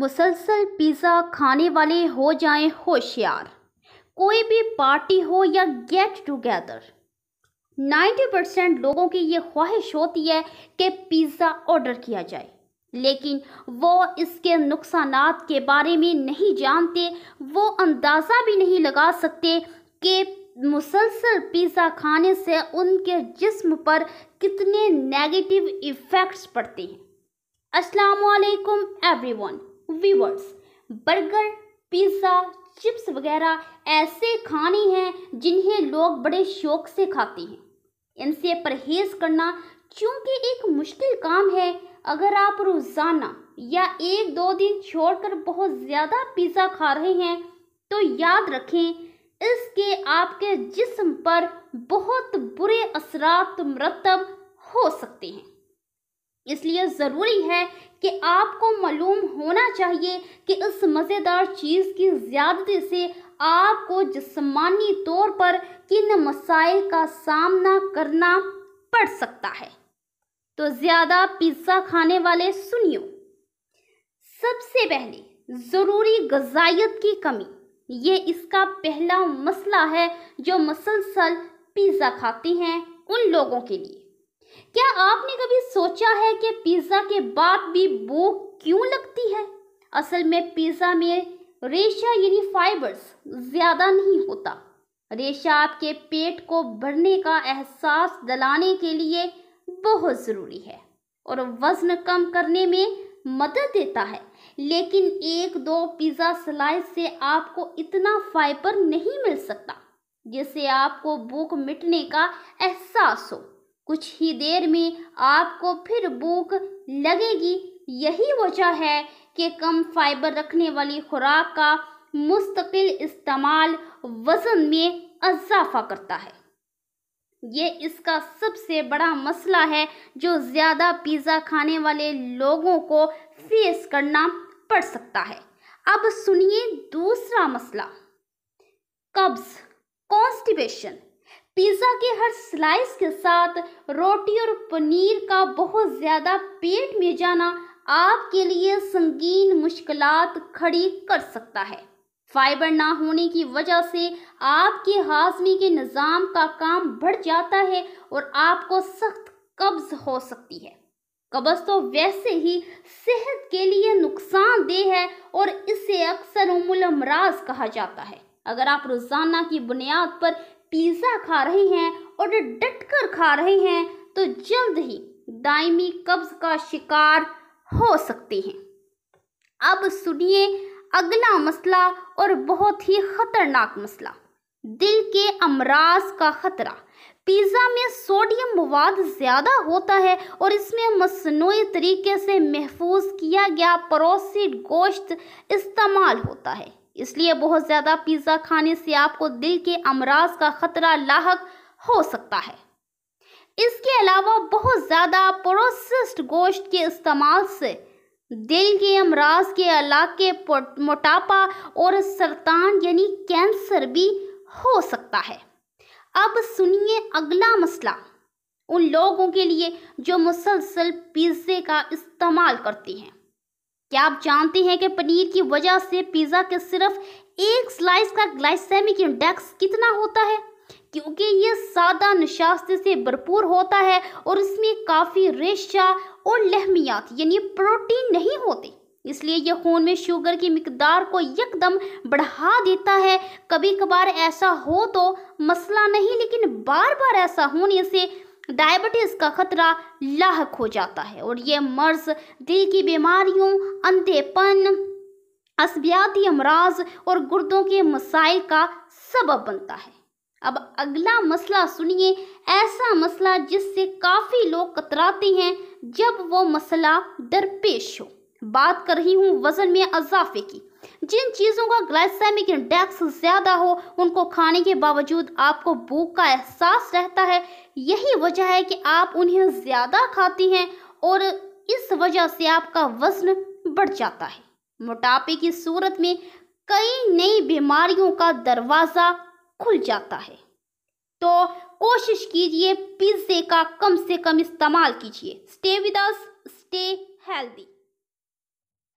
मुसलसल पिज़्ज़ा खाने वाले हो जाएं होशियार कोई भी पार्टी हो या गेट टुगेदर 90 परसेंट लोगों की ये ख्वाहिश होती है कि पिज़्ज़ा ऑर्डर किया जाए लेकिन वो इसके नुकसान के बारे में नहीं जानते वो अंदाज़ा भी नहीं लगा सकते कि मुसलसल पिज़्ज़ा खाने से उनके जिस्म पर कितने नेगेटिव इफ़ेक्ट्स पड़ते हैं अस्सलाम वालेकुम everyone viewers burger pizza chips वगैरह ऐसे खाने हैं जिन्हें लोग बड़े शौक से खाते हैं इनसे परहेज़ करना चूंकि एक मुश्किल काम है अगर आप रोज़ाना या एक दो दिन छोड़कर बहुत ज़्यादा पिज़्ज़ा खा रहे हैं तो याद रखें इसके आपके जिस्म पर बहुत बुरे असरात मरतब हो सकते हैं इसलिए ज़रूरी है कि आपको मालूम होना चाहिए कि इस मज़ेदार चीज़ की ज़्यादती से आपको जिसमानी तौर पर किन मसाइल का सामना करना पड़ सकता है तो ज़्यादा पिज़्ज़ा खाने वाले सुनियो सबसे पहले ज़रूरी गजाइत की कमी ये इसका पहला मसला है जो मसलसल पिज़्ज़ा खाते हैं उन लोगों के लिए क्या आपने कभी सोचा है कि पिज़्ज़ा के बाद भी बो क्यों लगती है असल में पिज़्ज़ा में रेशा यानी फाइबर्स ज़्यादा नहीं होता रेशा आपके पेट को भरने का एहसास दिलाने के लिए बहुत ज़रूरी है और वज़न कम करने में मदद देता है लेकिन एक दो पिज़्ज़ा स्लाइस से आपको इतना फाइबर नहीं मिल सकता जिससे आपको भूख मिटने का एहसास हो कुछ ही देर में आपको फिर भूख लगेगी यही वजह है कि कम फाइबर रखने वाली खुराक का मुस्तकिल इस्तेमाल वज़न में अजाफा करता है ये इसका सबसे बड़ा मसला है जो ज़्यादा पिज़्ज़ा खाने वाले लोगों को फेस करना पड़ सकता है अब सुनिए दूसरा मसला कब्ज़ कॉन्स्टिपेशन पिज़्ज़ा के हर स्लाइस के साथ रोटी और पनीर का बहुत ज़्यादा पेट में जाना आपके लिए संगीन मुश्किल खड़ी कर सकता है फाइबर ना होने की वजह से आपके हाजमे के निज़ाम का काम बढ़ जाता है और आपको सख्त कब्ज़ हो सकती है कब्ज़ तो वैसे ही सेहत के लिए नुकसानदेह है और इसे अक्सर उमुल अमराज कहा जाता है अगर आप रोज़ाना की बुनियाद पर पिज़्ज़ा खा रही हैं और डट कर खा रहे हैं तो जल्द ही दायमी कब्ज़ का शिकार हो सकते हैं अब सुनिए अगला मसला और बहुत ही ख़तरनाक मसला दिल के अमराज का ख़तरा पिज़्ज़ा में सोडियम मवाद ज़्यादा होता है और इसमें मसनू तरीके से महफूज किया गया परोसिड गोश्त इस्तेमाल होता है इसलिए बहुत ज़्यादा पिज़्ज़ा खाने से आपको दिल के अमराज का ख़तरा लाक हो सकता है इसके अलावा बहुत ज़्यादा प्रोसेस्ड गोश्त के इस्तेमाल से दिल के अमराज के इलाके मोटापा और सरतान यानी कैंसर भी हो सकता है अब सुनिए अगला मसला उन लोगों के लिए जो मुसलसल पिज़्ज़े का इस्तेमाल करती हैं क्या आप जानते हैं कि पनीर की वजह से पिज़्ज़ा के सिर्फ एक स्लाइस का ग्लाइसेमिक इंडेक्स कितना होता है क्योंकि ये सादा नशास्ते से भरपूर होता है और इसमें काफ़ी रेशा और लहमियात यानी प्रोटीन नहीं होते इसलिए यह खून में शुगर की मकदार को एकदम बढ़ा देता है कभी कभार ऐसा हो तो मसला नहीं लेकिन बार बार ऐसा होने से डायबिटीज़ का खतरा लाक हो जाता है और ये मर्ज दिल की बीमारियों अंधेपन असबियाती अमराज और गुर्दों के मसाइल का सबब बनता है अब अगला मसला सुनिए ऐसा मसला जिससे काफ़ी लोग कतराते हैं जब वो मसला दरपेश हो बात कर रही हूँ वज़न में अजाफे की जिन चीज़ों का ग्लाइसेमिक इंडेक्स ज़्यादा हो उनको खाने के बावजूद आपको भूख का एहसास रहता है यही वजह है कि आप उन्हें ज़्यादा खाती हैं और इस वजह से आपका वज़न बढ़ जाता है मोटापे की सूरत में कई नई बीमारियों का दरवाज़ा खुल जाता है तो कोशिश कीजिए पिज्ज़े का कम से कम इस्तेमाल कीजिए stay with us stay healthy